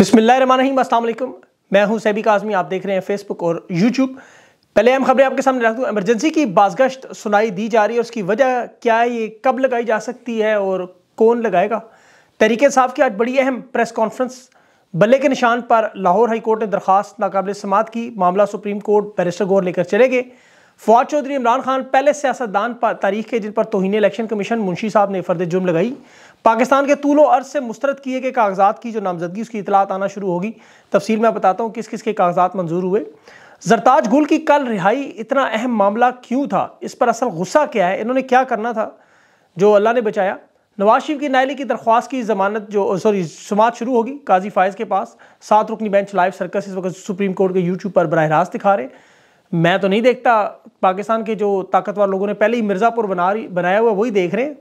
बसमिलीम असल मैं हूं सैबिक आजमी आप देख रहे हैं फेसबुक और यूट्यूब पहले अहम खबरें आपके सामने रख दूँ एमरजेंसी की बाजगश्त सुनाई दी जा रही है उसकी वजह क्या है ये कब लगाई जा सकती है और कौन लगाएगा तहरीक साहब की आज बड़ी अहम प्रेस कॉन्फ्रेंस बल्ले के निशान पर लाहौर हाई कोर्ट ने दरख्वास्त नाकबिल समात की मामला सुप्रीम कोर्ट बैरिस्टर गौर लेकर चले गए फवाद चौधरी इमरान खान पहले सियासतदान पर तारीख के जिन पर तोहनी इलेक्शन कमीशन मुंशी साहब ने फर्द जुर्म लगाई पाकिस्तान के तूलो अर्ज से मुस्तरद किए गए कागजात की जो नामजदगी उसकी इतलात आना शुरू होगी तफसील मैं बताता हूँ किस किस के कागजात मंजूर हुए जरताज गुल की कल रिहाई इतना अहम मामला क्यों था इस पर असल गुस्सा क्या है इन्होंने क्या करना था जो अल्लाह ने बचाया नवाज शरीफ की नायली की दरख्वास्त की जमानत जो सॉरी समात शुरू होगी काजी फायज के पास सात रुकनी बेंच लाइव सर्कस इस वक्त सुप्रीम कोर्ट के यूट्यूब पर बरह रास्त दिखा रहे मैं तो नहीं देखता पाकिस्तान के जो ताकतवर लोगों ने पहले ही मिर्ज़ापुर बना रही बनाया हुआ वही देख रहे हैं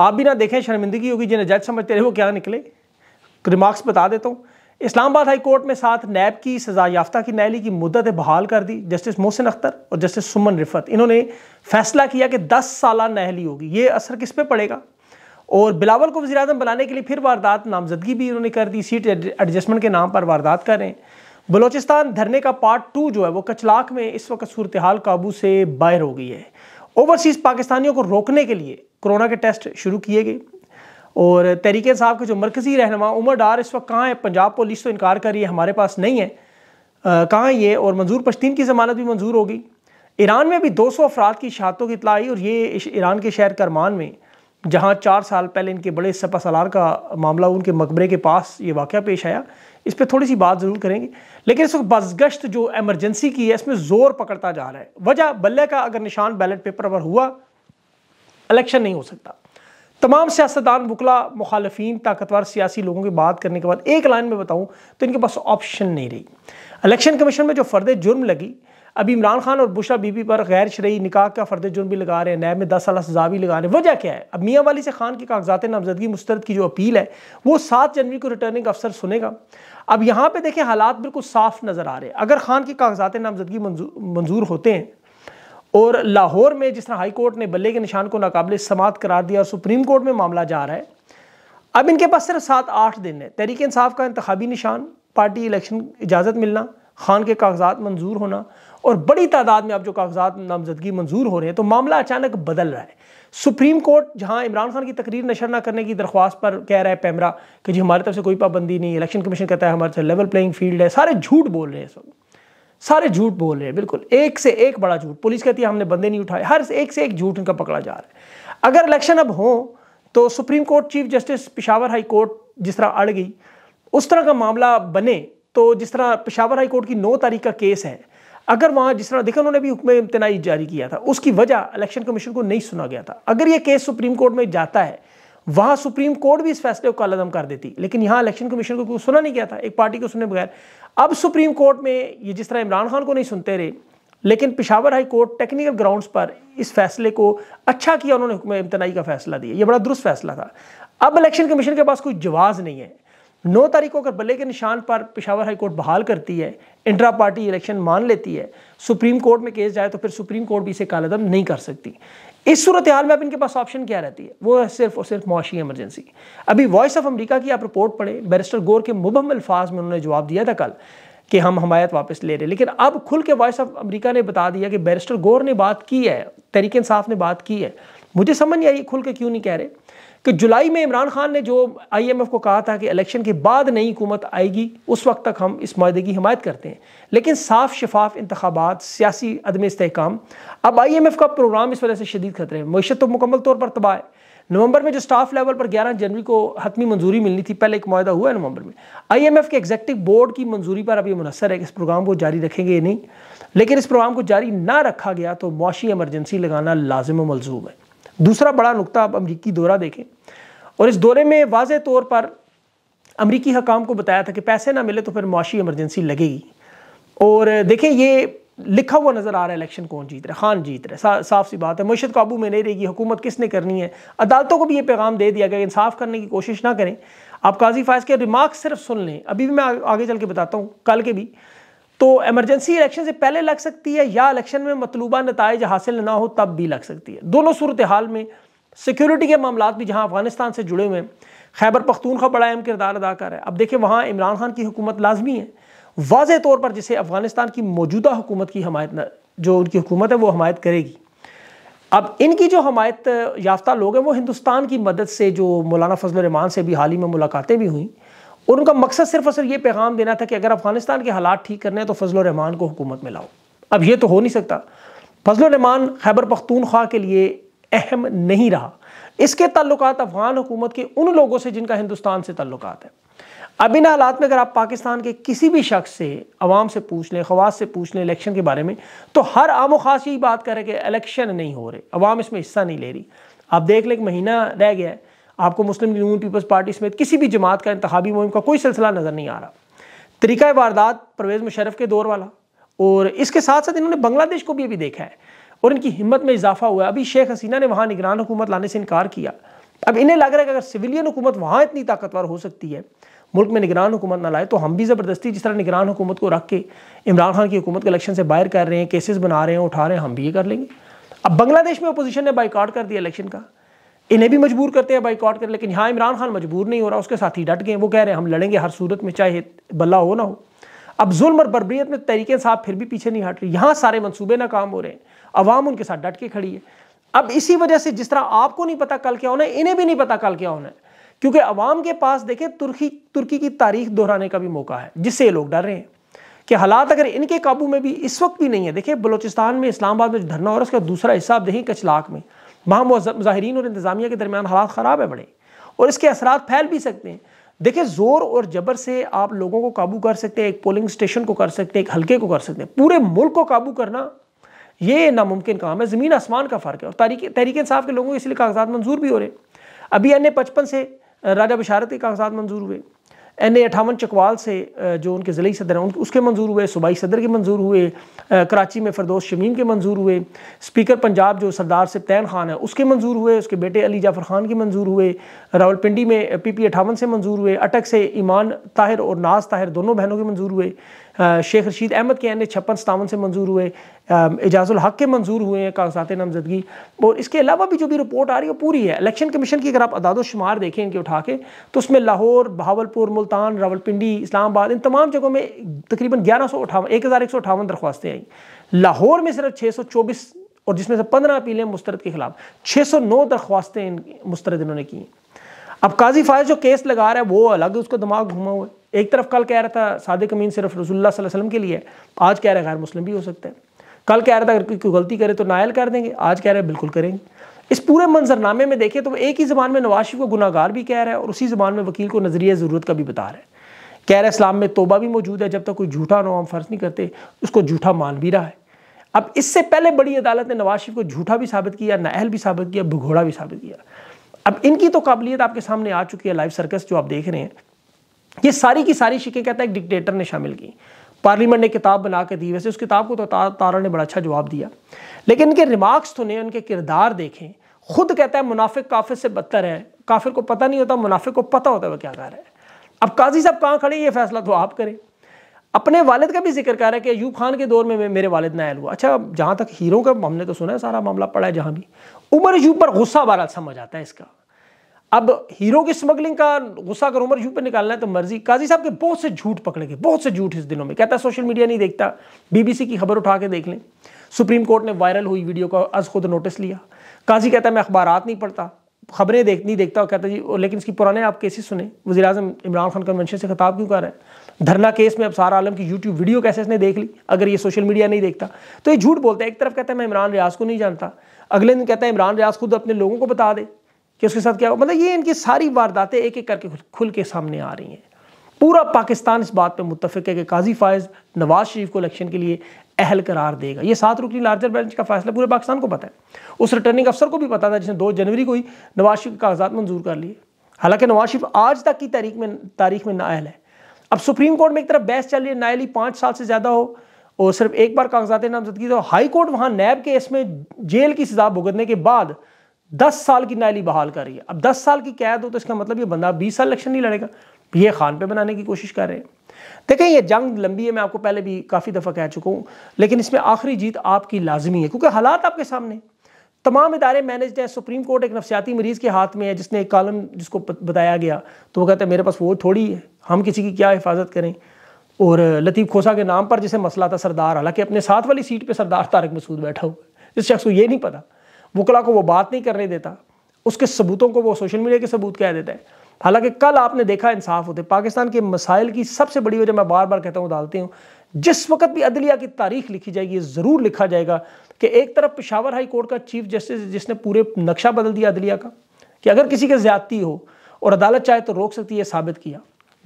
आप भी ना देखें शर्मिंदगी होगी जिन्हें जज समझते रहे वो क्या निकले रिमार्क्स तो बता देता हूँ इस्लामाबाद हाई कोर्ट में साथ नैब की सजा याफ्ता की नैली की मुद्दत बहाल कर दी जस्टिस मोहसिन अख्तर और जस्टिस सुमन रिफत इन्होंने फैसला किया कि 10 साल नहली होगी ये असर किस पे पड़ेगा और बिलावल को वजी अजम बनाने के लिए फिर वारदात नामजदगी भी इन्होंने कर दी सीट एडजस्टमेंट के नाम पर वारदात कर रहे हैं बलोचिस्तान धरने का पार्ट टू जो है वो कचलाक में इस वक्त सूरत हाल काबू से बाहर हो गई है ओवरसीज़ पाकिस्तानियों को रोकने के लिए कोरोना के टेस्ट शुरू किए गए और तहरीक साहब के जो मरकज़ी रहनमा उमर डार इस वक्त कहाँ है पंजाब पुलिस तो इनकार कर रही है हमारे पास नहीं है कहाँ ये और मंजूर पश्तीन की ज़मानत भी मंजूर हो गई ईरान में भी दो सौ अफराद की शहादतों की इतला आई और ये ईरान के शहर करमान में जहाँ चार साल पहले इनके बड़े सपा सलार का मामला उनके मकबरे के पास ये वाक़ पेश आया इस पर थोड़ी सी बात ज़रूर करेंगे लेकिन इस वक्त बजगश्त जो एमरजेंसी की है इसमें ज़ोर पकड़ता जा रहा है वजह बल्ले का अगर निशान बैलेट पेपर पर हुआ इलेक्शन नहीं हो सकता तमाम सियासतदान बुकला मुखालफी ताकतवर सियासी लोगों की बात करने के बाद एक लाइन में बताऊँ तो इनके पास ऑप्शन नहीं रही इलेक्शन कमीशन में जो फर्द जुर्म लगी अब इमरान खान और बुशा बीबी पर गैर शरयी निकाह का फर्द जुर्म भी लगा रहे हैं नैब में दस साल सजा भी लगा रहे हैं वजह क्या है अब मियाँ वाली से खान की कागजात नामजदगी मुस्तरद की जो अपील है वो सात जनवरी को रिटर्निंग अफसर सुनेगा अब यहाँ पर देखें हालात बिल्कुल साफ नज़र आ रहे हैं अगर खान की कागजात नामजदगी मंजूर होते हैं और लाहौर में जिस तरह हाई कोर्ट ने बल्ले के निशान को नाकबले समात करार दिया और सुप्रीम कोर्ट में मामला जा रहा है अब इनके पास सिर्फ सात आठ दिन है तहरीक इंसाफ का इंतबी निशान पार्टी इलेक्शन इजाज़त मिलना खान के कागजात मंजूर होना और बड़ी तादाद में अब जो कागजात नामजदगी मंजूर हो रहे हैं तो मामला अचानक बदल रहा है सुप्रीम कोर्ट जहां इमरान खान की तकरीर नशर ना करने की दरख्वास्त पर कह रहा है पैमरा कि जी हमारी तरफ से कोई पाबंदी नहीं इलेक्शन कमीशन कहता है हमारे लेवल प्लेइंग फील्ड है सारे झूठ बोल रहे हैं इस वक्त सारे झूठ बोल रहे हैं बिल्कुल एक से एक बड़ा झूठ पुलिस कहती है हमने बंदे नहीं उठाए हर एक से एक झूठ उनका पकड़ा जा रहा है अगर इलेक्शन अब हो तो Supreme Court Chief Justice Peshawar High Court जिस तरह अड़ गई उस तरह का मामला बने तो जिस तरह पिशावर हाई कोर्ट की नौ तारीख का केस है अगर वहाँ जिस तरह देखो उन्होंने भी हुक्म इम्तनाई जारी किया था उसकी वजह इलेक्शन कमीशन को नहीं सुना गया था अगर ये केस सुप्रीम कोर्ट में जाता है वहां सुप्रीम कोर्ट भी इस फैसले को कालादम कर देती लेकिन यहां इलेक्शन कमीशन को सुना नहीं गया था एक पार्टी को सुनने बगैर अब सुप्रीम कोर्ट में ये जिस तरह इमरान खान को नहीं सुनते रहे लेकिन Peshawar High Court technical grounds पर इस फैसले को अच्छा किया उन्होंने इम्तनाई का फैसला दिया ये बड़ा दुरुस्त फैसला था अब इलेक्शन कमीशन के पास कोई जवाब नहीं है नौ तारीख को अगर बल्ले के निशान पर पिशावर हाई कोर्ट बहाल करती है इंट्रा पार्टी इलेक्शन मान लेती है सुप्रीम कोर्ट में केस जाए तो फिर सुप्रीम कोर्ट भी इसे कालेदम नहीं कर सकती इस सूरत हाल में अब इनके पास ऑप्शन क्या रहती है वो है सिर्फ और सिर्फ मुआशी एमरजेंसी अभी वॉइस ऑफ अमरीका की आप रिपोर्ट पढ़े बैरिस्टर गोर के मुबम अल्फाज में उन्होंने जवाब दिया था कल कि हम हमायत वापस ले रहे लेकिन अब खुल के वॉइस ऑफ अमरीका ने बता दिया कि बैरिस्टर गोर ने बात की है तहरीक इंसाफ ने बात की है मुझे समझ नहीं आई खुल के क्यों नहीं कह रहे कि जुलाई में इमरान खान ने जो आईएमएफ को कहा था कि इलेक्शन के बाद नई हुकूमत आएगी उस वक्त तक हम इस माहे की हमायत करते हैं लेकिन साफ शफाफ इंतबात सियासी अदम इसकाम अब आई एम एफ़ का प्रोग्राम इस वजह से शदीद खतरे में मीशत तो मुकम्मल तौर पर तबाह है नवंबर में जो स्टाफ लेवल पर 11 जनवरी को हतमी मंजूरी मिलनी थी पहले एक माहा हुआ है नवंबर में आईएमएफ के एग्जेक्टिव बोर्ड की मंजूरी पर अभी मुनसर है कि इस प्रोग्राम को जारी रखेंगे या नहीं लेकिन इस प्रोग्राम को जारी ना रखा गया तो मुशी एमरजेंसी लगाना लाजम मलजूम है दूसरा बड़ा नुकता आप अमरीकी दौरा देखें और इस दौरे में वाज तौर पर अमरीकी हकाम को बताया था कि पैसे ना मिले तो फिर मुआशी एमरजेंसी लगेगी और देखें ये लिखा हुआ नज़र आ रहा है इलेक्शन कौन जीत रहा है खान जीत रहा है सा, साफ सी बात है मीशत काबू में नहीं रहेगी हुकूमत किसने करनी है अदालतों को भी ये पैगाम दे दिया गया इंसाफ करने की कोशिश ना करें आप काजी फायज के रिमार्क सिर्फ सुन लें अभी भी मैं आगे चल के बताता हूँ कल के भी तो इमरजेंसी इलेक्शन से पहले लग सकती है या इलेक्शन में मतलूबा नतज हासिल ना हो तब भी लग सकती है दोनों सूरत हाल में सिक्योरिटी के मामला भी जहाँ अफगानिस्तान से जुड़े हुए हैं खैबर पख्तूनखा बड़ा अहम किरदार अदा कर रहा है अब देखिए वहाँ इमरान खान की हुकूमत लाजमी है वाज तौर पर जिसे अफगानिस्तान की मौजूदा हुकूमत की हमायत जो उनकी हुकूमत है वो हमायत करेगी अब इनकी जो हमायत याफ्ता लोग हैं वो हिंदुस्तान की मदद से जो मौलाना फजल रमान से भी हाल ही में मुलाकातें भी हुई और उनका मकसद सिर्फ और सिर्फ ये पैगाम देना था कि अगर अफगानिस्तान के हालात ठीक करने हैं तो फजल रहमान को हुकूमत में लाओ अब ये तो हो नहीं सकता फजल रहमान खैबर पख्तूनख्वा के लिए अहम नहीं रहा इसके तल्लक अफगान हुकूमत के उन लोगों से जिनका हिंदुस्तान से तल्लक है अब इन हालात में अगर आप पाकिस्तान के किसी भी शख्स से आवाम से पूछ लें खवास से पूछ लें इलेक्शन के बारे में तो हर आम खास यही बात करें कि इलेक्शन नहीं हो रहे अवाम इसमें हिस्सा नहीं ले रही आप देख लें कि महीना रह गया है आपको मुस्लिम यूनियन पीपल्स पार्टी समेत किसी भी जमात का इंतबी मुहिम का कोई सिलसिला नज़र नहीं आ रहा तरीका वारदात परवेज़ मुशरफ के दौर वाला और इसके साथ साथ इन्होंने बांग्लादेश को भी अभी देखा है और इनकी हिम्मत में इजाफा हुआ अभी शेख हसीना ने वहाँ निगरान हुकूमत लाने से इनकार किया अब इन्हें लग रहा है कि अगर सिविलियन हुकूमत वहाँ इतनी ताकतवर हो सकती है मुल्क में निगरान हुकूमत ना लाए तो हम भी ज़बरदस्ती जिस तरह निगरान हुकूमत को रख के इमरान खान की हुकूमत के इलेक्शन से बाहर कर रहे हैं केसेस बना रहे हैं उठा रहे हैं हम भी ये कर लेंगे अब बांग्लादेश में अपोजिशन ने बाइकआउट कर दिया इलेक्शन का इन्हें भी मजबूर करते हैं बाइकआउट कर लेकिन यहाँ इमरान खान मजबूर नहीं हो रहा उसके साथ ही डट गए वो कह रहे हैं हम लड़ेंगे हर सूरत में चाहे बल्ला हो ना हो अब जुल्म और बरबरीत में तरीके साहब फिर भी पीछे नहीं हट रही यहाँ सारे मनसूबे ना काम हो रहे हैं अवाम उनके साथ डट के खड़ी है अब इसी वजह से जिस तरह आपको नहीं पता कल क्या होना है इन्हें भी नहीं पता कल क्या होना है क्योंकि अवाम के पास देखें तुर्की तुर्की की तारीख दोहराने का भी मौका है जिससे ये लोग डर रहे हैं कि हालात अगर इनके काबू में भी इस वक्त भी नहीं है देखिए बलोचिस्तान में इस्लामाबाद में धरना और उसका दूसरा हिस्सा आप देखें कचलाक में वहाँ मुजाहरीन और इंतज़ामिया के दरमियान हालात ख़राब है बड़े और इसके असरा फैल भी सकते हैं देखिए ज़ोर और जबर से आप लोगों को काबू कर सकते हैं एक पोलिंग स्टेशन को कर सकते हैं एक हल्के को कर सकते हैं पूरे मुल्क को काबू करना ये नामुमकिन काम है ज़मीन आसमान का फ़र्क है और तारीख तहरीक साहब के लोगों को इसलिए कागजात मंजूर भी हो रहे अभी अन्य पचपन से राजा बशारत के कागजात मंजूर हुए एन ए अठावन चकवाल से जो उनके ज़िले सदर हैं उसके मंजूर हुए सूबाई सदर के मंजूर हुए कराची में फ़रदोस शमीम के मंजूर हुए स्पीकर पंजाब जो सरदार सिप्तैन ख़ान है उसके मंजूर हुए उसके बेटे अली जाफ़र ख़ान के मंजूर हुए रावलपिंडी में पी पी अठावन से मंजूर हुए अटक से ईमान ताहिर और नाज ताहिर दोनों बहनों के मंजूर हुए शेख रशीद अहमद के एन ए छप्पन सतावन से मंजूर हुए एजाजुल हक के मंजूर हुए हैं कागजात नामजदगी और इसके अलावा भी जो भी रिपोर्ट आ रही है पूरी है इलेक्शन कमीशन की अगर आप अदादोशुमार देखें इनके उठा के तो उसमें लाहौर भावलपुर मुल्तान रावलपिंडी इस्लामाबाद इन तमाम जगहों में तकरीबन ग्यारह सौ अठावन एक हज़ार एक सौ अठावन दरख्वास्तें आई लाहौर में सिर्फ छः सौ चौबीस और जिसमें से पंद्रह अपीलें मुस्तरद के खिलाफ छः सौ नौ दरख्वास्तें इन मुस्तरद इन्होंने की अब काजी फायज जो केस लगा रहा है वो अलग उसका दिमाग घुमा हुआ है एक तरफ कल कह रहा था सादे कमीन सिर्फ रसुल्ला वसलम के लिए आज कह रहा है गैर मुस्लिम भी हो सकते हैं कल कह रहा था अगर गलती करे तो नायल कर देंगे आज कह रहे हैं बिल्कुल करेंगे इस पूरे मंजरनामे में देखें तो एक ही ज़बान में नवाज शरीफ को गुनागार भी कह रहा है और उसी ज़बान में वकील को नज़रिया ज़रूरत का भी बता रहा है कह रहा है इस्लाम में तोबा भी मौजूद है जब तक कोई झूठा ना हम फ़र्ज़ नहीं करते उसको झूठा मान भी रहा है अब इससे पहले बड़ी अदालत ने नवाज शरीफ को झूठा भी साबित किया नाहल भी साबित किया भगोड़ा भी साबित किया अब इनकी तो काबिलियत आपके सामने आ चुकी है लाइव सर्कस जो आप देख रहे हैं ये सारी की सारी शिकें कहता है एक डिक्टेटर ने शामिल की पार्लियामेंट ने किताब बना के दी वैसे उस किताब को तो ता, तारा ने बड़ा अच्छा जवाब दिया लेकिन इनके रिमार्क्स सुने तो उनके किरदार देखें खुद कहता है मुनाफिक काफिर से बदतर है काफिर को पता नहीं होता मुनाफिक को पता होता है वह क्या कह रहा है अब काजी साहब कहाँ खड़े ये फैसला तो आप करें अपने वालिद का भी जिक्र कर रहा है कि अयूब खान के दौर में मेरे वालिद नायल हुआ अच्छा जहाँ तक हीरो का हमने तो सुना है सारा मामला पड़ा है जहाँ भी उमर अयूब पर गुस्सा बारा समझ आता है इसका अब हीरो की स्मगलिंग का गुस्सा अगर उमर यू पर निकालना है तो मर्जी काजी साहब के बहुत से झूठ पकड़े गए बहुत से झूठ इस दिनों में कहता है सोशल मीडिया नहीं देखता बीबीसी की खबर उठा के देख लें सुप्रीम कोर्ट ने वायरल हुई वीडियो का अज खुद नोटिस लिया काजी कहता है मैं अखबार नहीं पढ़ता खबरें देख नहीं देखता और कहता जी लेकिन इसकी पुराने आप केसेस सुने वजी अजम इमरान खान कन्वेंशन से खताब क्यों कर रहे हैं धरना केस में अब सारा आलम की यूट्यूब वीडियो कैसे इसने देख ली अगर ये सोशल मीडिया नहीं देखता तो ये झूठ बोलता है एक तरफ कहता है मैं इमरान रियाज को नहीं जानता अगले दिन कहता है इमरान रियाज खुद अपने लोगों को बता दे कि उसके साथ क्या हुआ मतलब ये इनकी सारी वारदातें एक एक करके खुल के सामने आ रही हैं पूरा पाकिस्तान इस बात पर मुतफिक है कि काजी फायज नवाज शरीफ को इलेक्शन के लिए अहल करार देगा ये सात रुकनी लार्जर बेंच का फैसला पूरे पाकिस्तान को पता है उस रिटर्निंग अफसर को भी पता था जिसने दो जनवरी को ही नवाज शरीफ के कागजात मंजूर कर लिए हालांकि नवाज शरीफ आज तक की तारीख में तारीख में नाअहल है अब सुप्रीम कोर्ट में एक तरफ बहस चल रही है नायली पाँच साल से ज़्यादा हो और सिर्फ एक बार कागजात नामजदगी तो हाई कोर्ट वहाँ नैब के इसमें जेल की सजा भुगतने के बाद दस साल की नायली बहाल कर रही है अब दस साल की कैद हो तो इसका मतलब ये बंदा बीस साल इलेक्शन नहीं लड़ेगा ये खान पे बनाने की कोशिश कर रहे हैं देखें ये जंग लंबी है मैं आपको पहले भी काफ़ी दफ़ा कह चुका हूँ लेकिन इसमें आखिरी जीत आपकी लाजमी है क्योंकि हालात आपके सामने तमाम इदारे मैनेज हैं सुप्रीम कोर्ट एक नफसियाती मरीज़ के हाथ में है जिसने एक कॉलम जिसको बताया गया तो वो कहते हैं मेरे पास वो थोड़ी है हम किसी की क्या हिफाजत करें और लतीफ़ खोसा के नाम पर जिसे मसला था सरदार हालांकि अपने साथ वाली सीट पर सरदार तारक मसूद बैठा हुआ इस शख्स को ये नहीं पता वकला को वो बात नहीं करने देता उसके सबूतों को वो सोशल मीडिया के सबूत कह देता है हालांकि कल आपने देखा इंसाफ होते पाकिस्तान के मसाइल की सबसे बड़ी वजह मैं बार बार कहता हूँ डालती हूँ जिस वक्त भी अदलिया की तारीख लिखी जाएगी ज़रूर लिखा जाएगा कि एक तरफ पिशावर हाई कोर्ट का चीफ जस्टिस जिसने पूरे नक्शा बदल दिया अदलिया का कि अगर किसी के ज्यादती हो और अदालत चाहे तो रोक सकती है साबित किया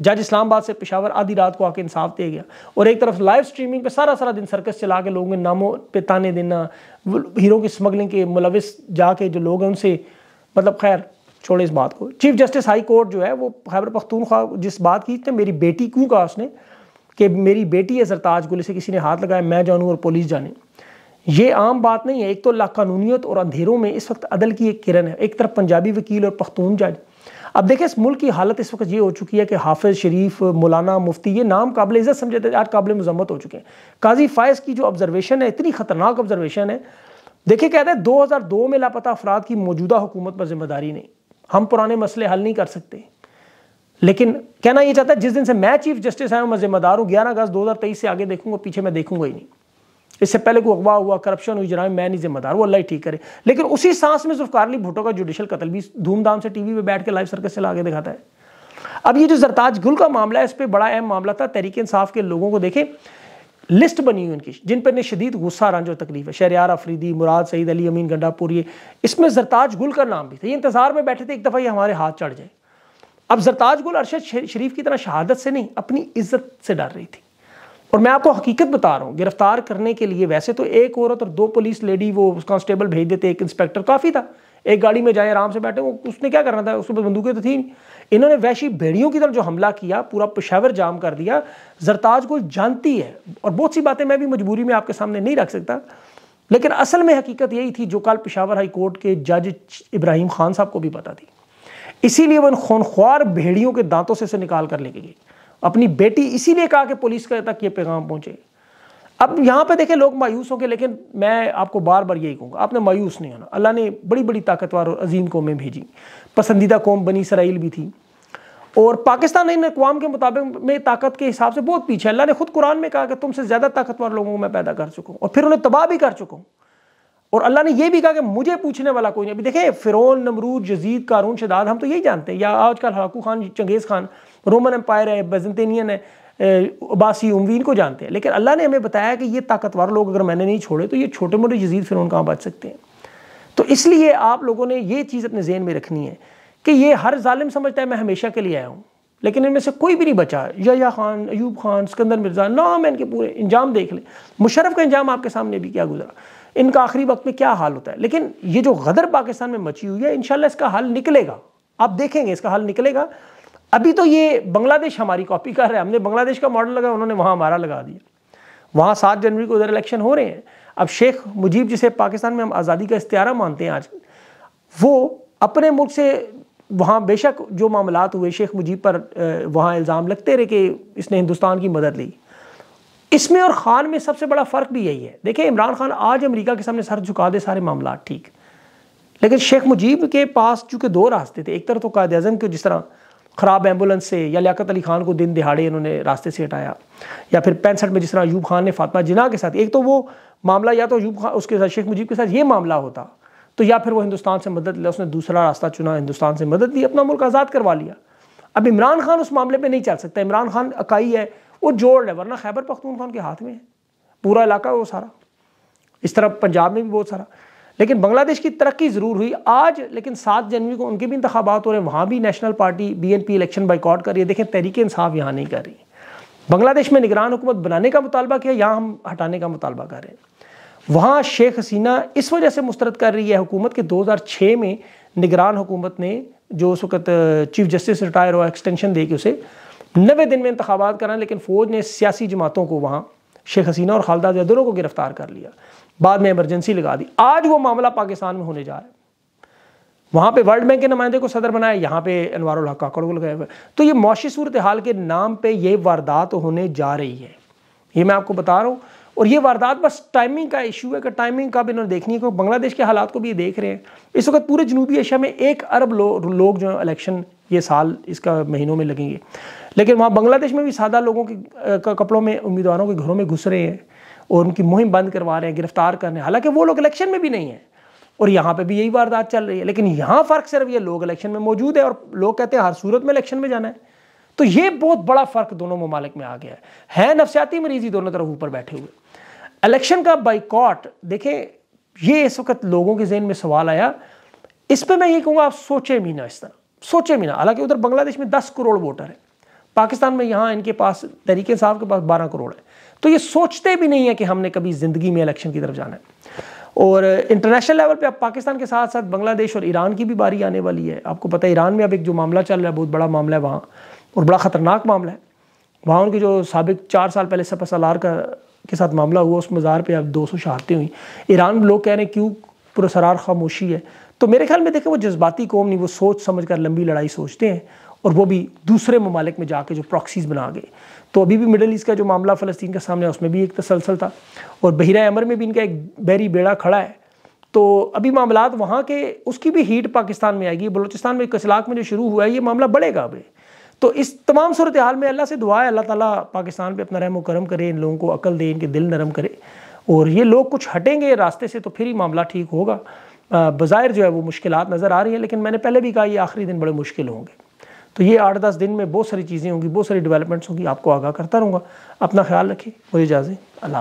जज इस्लामाबाद से पेशावर आधी रात को आके इंसाफ दे गया और एक तरफ लाइव स्ट्रीमिंग पे सारा सारा दिन सर्कस चला के लोगों के नामों पे ताने देना हीरो की स्मगलिंग के मुलविस जाके जो लोग हैं उनसे मतलब खैर छोड़े इस बात को चीफ जस्टिस हाई कोर्ट जो है वो खैबर पख्तूनख्वा जिस बात की तो मेरी बेटी क्यों कहा उसने कि मेरी बेटी है सरताज गुल से किसी ने हाथ लगाया मैं जानूँ और पुलिस जाने ये आम बात नहीं है एक तो लाकानूनीत और अंधेरों में इस वक्त अदल की एक किरण है एक तरफ पंजाबी वकील और पख्तून जज अब देखें इस मुल्क की हालत इस वक्त ये हो चुकी है कि हाफिज़ शरीफ मौलाना मुफ्ती ये नाम काबिल इज़्ज़त समझे थे आज काबिल मजम्मत हो चुके हैं काजी फ़ायज़ की जो ऑब्जर्वेशन है इतनी ख़तरनाक ऑब्जर्वेशन है देखिए कहते हैं 2002 में लापता अफराद की मौजूदा हुकूमत पर जिम्मेदारी नहीं हम पुराने मसले हल नहीं कर सकते लेकिन कहना ये चाहता है जिस दिन से मैं चीफ जस्टिस आया हूँ मैं जिम्मेदार हूँ ग्यारह अगस्त तेईस से आगे देखूंगा पीछे मैं देखूंगा ही नहीं इससे पहले कोई अगवा हुआ करप्शन हुई जरा मैं नहीं जिम्मेदार वो अल्लाह ही ठीक करे लेकिन उसी सांस में जुल्फकार अली भुटो का जुडिशल कत्ल भी धूमधाम से टीवी पे बैठ के लाइव सर्कस से लागे दिखाता है अब ये जो जरताज गुल का मामला है इस पर बड़ा अहम मामला था तहरीक इंसाफ के लोगों को देखें लिस्ट बनी हुई उनकी जिन पर शदीद गुस्सा रंज और तकलीफ है शहरियार अफरीदी मुराद सईद अली अमीन गंडापुरी इसमें जरताज गुल का नाम भी था ये इंतजार में बैठे थे एक दफ़ा ये हमारे हाथ चढ़ जाए अब जरताज गुल अरशद शरीफ की तरह शहादत से नहीं अपनी इज्जत से डर रही थी और मैं आपको हकीकत बता रहा हूँ गिरफ्तार करने के लिए वैसे तो एक औरत और दो पुलिस लेडी वो कांस्टेबल भेज देते एक इंस्पेक्टर काफ़ी था एक गाड़ी में जाए आराम से बैठे वो उसने क्या करना था उसके पास बंदूकें तो थी इन्होंने वैशी भेड़ियों की तरफ जो हमला किया पूरा पेशावर जाम कर दिया जरताज को जानती है और बहुत सी बातें मैं भी मजबूरी में आपके सामने नहीं रख सकता लेकिन असल में हकीकत यही थी जो कल पेशावर हाई कोर्ट के जज इब्राहिम खान साहब को भी पता थी इसीलिए वो इन खूनख्वार भेड़ियों के दांतों से से निकाल कर लेके गई अपनी बेटी इसीलिए कहा कि पुलिस के तक ये पैगाम पहुंचे अब यहाँ पे देखें लोग मायूस होंगे लेकिन मैं आपको बार बार यही कहूँगा आपने मायूस नहीं होना अल्लाह ने बड़ी बड़ी ताकतवर और अजीम कौमें भेजी पसंदीदा कौम बनी इसराइल भी थी और पाकिस्तान इन अकवाम के मुताबिक में ताकत के हिसाब से बहुत पीछे अल्लाह ने खुद कुरान में कहा कि तुमसे ज़्यादा ताकतवर लोगों को मैं पैदा कर चुका हूँ और फिर उन्हें तबाह भी कर चुका हूँ और अल्लाह ने यह भी कहा कि मुझे पूछने वाला कोई नहीं अभी देखें फ़िरौन नमरूद जजीद कारून शदाद हम तो यही जानते हैं या आजकल Hulagu Khan Genghis Khan Roman Empire है बेजेंटेनियन है अबासी उमवी को जानते हैं लेकिन अल्लाह ने हमें बताया कि ये ताकतवर लोग अगर मैंने नहीं छोड़े तो ये छोटे मोटे जजीर फिर कहाँ बच सकते हैं तो इसलिए आप लोगों ने ये चीज़ अपने जहन में रखनी है कि ये हर ालिम समझता है मैं हमेशा के लिए आया हूँ लेकिन इनमें से कोई भी नहीं बचा या खान अयूब खान सिकंदर मिर्ज़ा नाम इनके पूरे इंजाम देख लें मुशरफ का इंजाम आपके सामने भी क्या गुजरा इनका आखिरी वक्त में क्या हाल होता है लेकिन ये जो गदर पाकिस्तान में मची हुई है इन इसका हल निकलेगा आप देखेंगे इसका हल निकलेगा अभी तो ये बांग्लादेश हमारी कॉपी कर रहा है हमने बांग्लादेश का मॉडल लगाया उन्होंने वहाँ हमारा लगा दिया वहाँ सात जनवरी को उधर इलेक्शन हो रहे हैं अब शेख मुजीब जिसे पाकिस्तान में हम आज़ादी का इस्तारा मानते हैं आज वो अपने मुल्क से वहाँ बेशक जो मामला हुए शेख मुजीब पर वहाँ इल्ज़ाम लगते रहे कि इसने हिंदुस्तान की मदद ली इसमें और खान में सबसे बड़ा फ़र्क भी यही है देखिए इमरान खान आज अमेरिका के सामने सर झुका दे सारे मामला ठीक लेकिन शेख मुजीब के पास चूँकि दो रास्ते थे एक तरफ तो कायद अजम के जिस तरह ख़राब एम्बुलेंस से या लियाकत अली खान को दिन दिहाड़े इन्होंने रास्ते से हटाया या फिर पैंसठ में जिस तरह अयूब खान ने फातमा जिना के साथ एक तो वो मामला या तो अयूब खान उसके साथ शेख मुजीब के साथ ये मामला होता तो या फिर वो हिंदुस्तान से मदद लिया उसने दूसरा रास्ता चुना हिंदुस्तान से मदद ली अपना मुल्क आज़ाद करवा लिया अब इमरान खान उस मामले पर नहीं चल सकता इमरान खान अकाई है वो जोड़ है वरना खैबर पख्तून खान के हाथ में है पूरा इलाका है वो सारा इस तरह पंजाब में भी बहुत सारा लेकिन बांग्लादेश की तरक्की ज़रूर हुई आज लेकिन सात जनवरी को उनके भी इंतबात हो रहे हैं वहाँ भी National Party B N P election boycott कर रही है देखें तहरीक इंसाफ यहाँ नहीं कर रही बांग्लादेश में निगरान हुकूमत बनाने का मुतालबा किया यहाँ हम हटाने का मुतालबा कर रहे हैं वहाँ शेख हसीना इस वजह से मुस्तरद कर रही है हुकूमत के दो हज़ार छः में निगरान हुकूमत ने जो उस वक्त चीफ जस्टिस रिटायर हुआ एक्सटेंशन दे के उसे नबे दिन में इंतबात कराएं लेकिन फ़ौज ने सियासी जमातों को वहाँ शेख हसीना और खालदा जदरों दोनों को गिरफ्तार कर लिया बाद में इमरजेंसी लगा दी आज वो मामला पाकिस्तान में होने जा रहा है वहाँ पे वर्ल्ड बैंक के नुमाइंदे को सदर बनाया यहाँ पे अनवर हक काकड़ को हुए तो ये मुशी सूरत हाल के नाम पे ये वारदात होने जा रही है ये मैं आपको बता रहा हूँ और ये वारदात बस टाइमिंग का इशू है कि टाइमिंग भी इन्होंने देखनी है क्योंकि बांग्लादेश के हालात को भी ये देख रहे हैं इस वक्त पूरे जनूबी एशिया में एक अरब लो, लोग जो है इलेक्शन ये साल इसका महीनों में लगेंगे लेकिन वहाँ बांग्लादेश में भी सादा लोगों के कपड़ों में उम्मीदवारों के घरों में घुस रहे हैं और उनकी मुहिम बंद करवा रहे हैं गिरफ्तार कर रहे हैं हालांकि वो लोग इलेक्शन में भी नहीं है और यहाँ पे भी यही वारदात चल रही है लेकिन यहाँ फ़र्क सिर्फ ये लोग इलेक्शन में मौजूद है और लोग कहते हैं हर सूरत में इलेक्शन में जाना है तो ये बहुत बड़ा फ़र्क दोनों ममालिक में आ गया है, है नफसियाती मरीजी दोनों तरफ ऊपर बैठे हुए इलेक्शन का बाइकॉट देखें ये इस वक्त लोगों के जहन में सवाल आया इस पर मैं ये कहूँगा आप सोचे मीना इस तरह सोचे मीना हालांकि उधर बांग्लादेश में दस करोड़ वोटर हैं पाकिस्तान में यहाँ इनके पास तरीके साहब के पास बारह करोड़ है तो ये सोचते भी नहीं है कि हमने कभी ज़िंदगी में इलेक्शन की तरफ जाना है और इंटरनेशनल लेवल पे अब पाकिस्तान के साथ साथ बांग्लादेश और ईरान की भी बारी आने वाली है आपको पता है ईरान में अब एक जो मामला चल रहा है बहुत बड़ा मामला है वहाँ और बड़ा ख़तरनाक मामला है वहाँ उनके जो सबक चार साल पहले सपा सलार का के साथ मामला हुआ उस मज़ार पर अब दो सौ शहादतें हुई ईरान लोग कह रहे हैं क्यों पुरसरार खामोशी है तो मेरे ख्याल में देखें वो जज्बाती कौम नहीं वो सोच समझ कर लंबी लड़ाई सोचते हैं और वो भी दूसरे ममालिक में जाके जो प्रॉक्सीज़ बना गए तो अभी भी मिडल ईस्ट का जो मामला फ़लस्तीन का सामने उसमें भी एक तसलसल था और बहरा अमर में भी इनका एक बैरी बेड़ा खड़ा है तो अभी मामला वहाँ के उसकी भी हीट पाकिस्तान में आएगी बलोचिस्तान में कसलाक में जो शुरू हुआ है ये मामला बढ़ेगा अभी तो इस तमाम सूरत हाल में अल्लाह से दुआ है अल्लाह ताला पाकिस्तान पे अपना रहम करम करे इन लोगों को अकल दे इनके दिल नरम करे और ये लोग कुछ हटेंगे रास्ते से तो फिर ही मामला ठीक होगा बाज़ाहिर जो है वो मुश्किल नज़र आ रही हैं लेकिन मैंने पहले भी कहा ये आखिरी दिन बड़े मुश्किल होंगे तो ये आठ दस दिन में बहुत सारी चीज़ें होंगी बहुत सारी डेवलपमेंट्स होंगी आपको आगाह करता रहूँगा अपना ख्याल रखें मुझे इजाज़ें अल्लाह